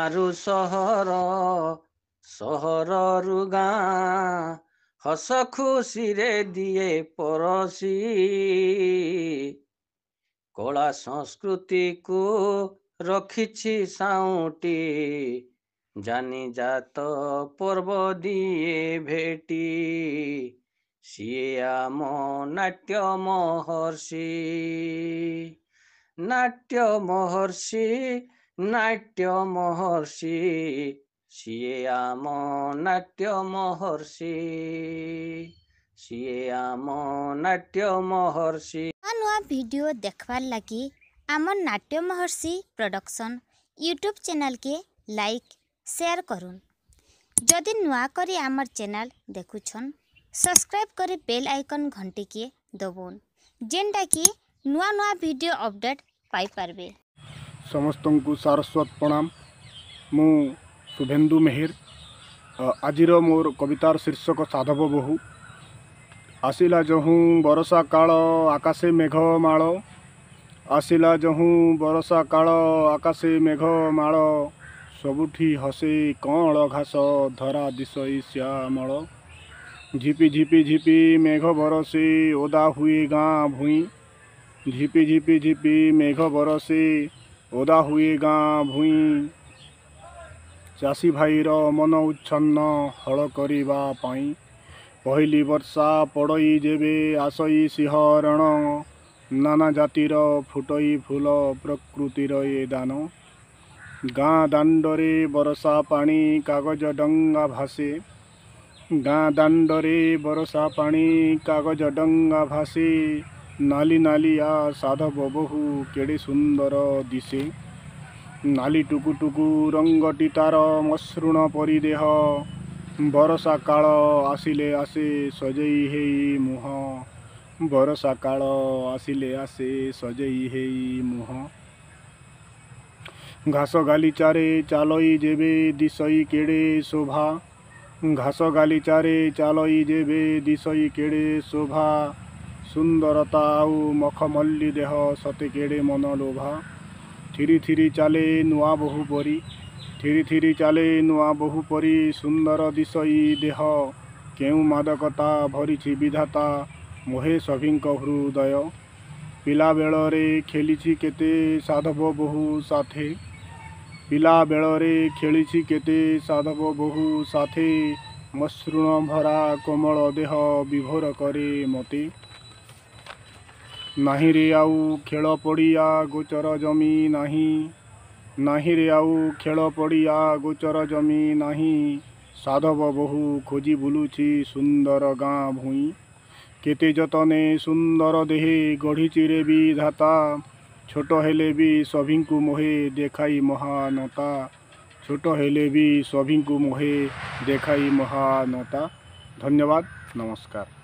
ଆରୁ ସହର ସହରରୁ ଗାଁ ହସ ଖୁସିରେ ଦିଏ ପରସି କଳା ସଂସ୍କୃତିକୁ ରଖିଛି ସାଉଁଟି ଜାନିଜାତ ପର୍ବ ଦିଏ ଭେଟି ସିଏ ଆମ ନାଟ୍ୟ ମହର୍ଷି ନାଟ୍ୟ ମହର୍ଷି नाट्य महर्षि सीए आम नाट्य महर्षि सीए आम नाट्य महर्षि नुआ भिडियो देखवार लगे आम Natya Maharshi production YouTube channel के लाइक शेयर करूँ जदि करी आमर चैनल देखुन सब्सक्राइब कर बेल आइकन घंटे के दबन जेनटा कि नुआ नुआ वीडियो अपडेट पाई पापारे ସମସ୍ତଙ୍କୁ ସାରସ୍ୱତ ପ୍ରଣାମ ମୁଁ ଶୁଭେନ୍ଦୁ ମେହେର ଆଜିର ମୋର କବିତାର ଶୀର୍ଷକ ସାଧବ ବହୁ ଆସିଲା ଯେଉଁ ବରଷା କାଳ ଆକାଶେ ମେଘ ମାଳ ଆସିଲା ଯେଉଁ ବରଷା କାଳ ଆକାଶେ ମେଘ ମାଳ ସବୁଠି ହସେ କଅଁଳ ଘାସ ଧରା ଦିଶଇ ଶ୍ୟାମଳ ଝିପି ଝିପି ଝିପି ମେଘ ବରଷେ ଓଦା ହୁଏ ଗାଁ ଭୂଇଁ ଝିପି ଝିପି ଝିପି ମେଘ ବରଷେ ଓଦା ହୁଏ ଗାଁ ଭୁଇଁ ଚାଷୀ ଭାଇର ମନ ଉଚ୍ଛନ୍ନ ହଳ କରିବା ପାଇଁ ପହିଲି ବର୍ଷା ପଡ଼ଇ ଯେବେ ଆସଇ ସିଂହରଣ ନାନା ଜାତିର ଫୁଟଇ ଫୁଲ ପ୍ରକୃତିର ଏ ଦାନ ଗାଁ ଦାଣ୍ଡରେ ବରଷା ପାଣି କାଗଜ ଡଙ୍ଗା ଭାସେ ଗାଁ ଦାଣ୍ଡରେ ବରଷା ପାଣି କାଗଜ ଡଙ୍ଗା ଭାସେ ନାଲି ନାଲି ଆ ସାଧ ବବହୁ କେଡ଼େ ସୁନ୍ଦର ଦିଶେ ନାଲି ଟୁକୁ ଟୁକୁ ରଙ୍ଗଟି ତାର ମସୃଣ ପରି ଦେହ ବରଷା କାଳ ଆସିଲେ ଆସେ ସଜେଇ ହେଇ ମୁହଁ ବରଷା କାଳ ଆସିଲେ ଆସେ ସଜେଇ ହେଇ ମୁହଁ ଘାସ ଗାଲିଚାରେ ଚାଲଇ ଯେବେ ଦିଶଇ କେଡ଼େ ଶୋଭା ଘାସ ଗାଲିଚାରେ ଚାଲଇ ଯେବେ ଦିଶଇ କେଡ଼େ ଶୋଭା সুন্দরতা আউ মখমল্লি দেহ সতে কেড়ে মন লোভা ଥିରି ଥିରି ଚାଲେ ନୂଆ ବୋହୁ ପରି ଥିରି ଥିରି ଚାଲେ ନୂଆ ବୋହୁ ପରି ସୁନ୍ଦର ଦିଶଇ ଦେହ କେଉଁ ମାଦକତା ଭରିଛି ବିଧାତା ମୋହେ ସଭିଙ୍କ ହୃଦୟ ପିଲାବେଳରେ ଖେଳିଛି କେତେ ସାଧବ ବୋହୁ ସାଥେ ପିଲାବେଳରେ ଖେଳିଛି କେତେ ସାଧବ ବୋହୁ ସାଥେ ମସୃଣ ଭରା କୋମଳ ଦେହ ବିଭୋର କରେ ମୋତେ नहीं आउ खेल पड़िया गोचर जमी नहीं नहीं आउ खेल पड़िया गोचर जमी नहीं साधव बहु खोजी बुलू सुंदर गाँ भूई केते जतने सुंदर देहे गढ़ी रे भी धाता छोट हेले भी सभी को मोहे देखाई महानता छोट हेले भी सभी को मोहे देखाई महानता धन्यवाद नमस्कार